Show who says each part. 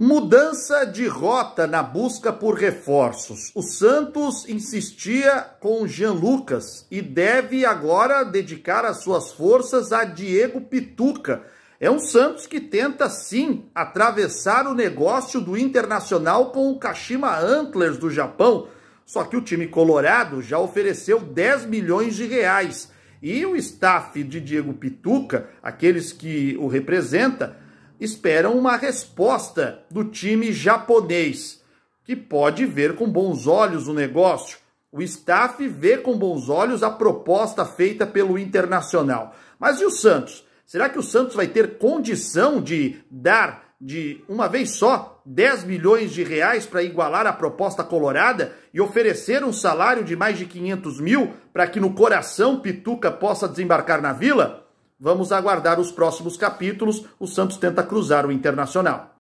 Speaker 1: Mudança de rota na busca por reforços. O Santos insistia com Jean Lucas e deve agora dedicar as suas forças a Diego Pituca. É um Santos que tenta sim atravessar o negócio do Internacional com o Kashima Antlers do Japão. Só que o time colorado já ofereceu 10 milhões de reais. E o staff de Diego Pituca, aqueles que o representa, esperam uma resposta do time japonês, que pode ver com bons olhos o negócio. O staff vê com bons olhos a proposta feita pelo Internacional. Mas e o Santos? Será que o Santos vai ter condição de dar de uma vez só 10 milhões de reais para igualar a proposta colorada e oferecer um salário de mais de 500 mil para que no coração Pituca possa desembarcar na vila? Vamos aguardar os próximos capítulos. O Santos tenta cruzar o Internacional.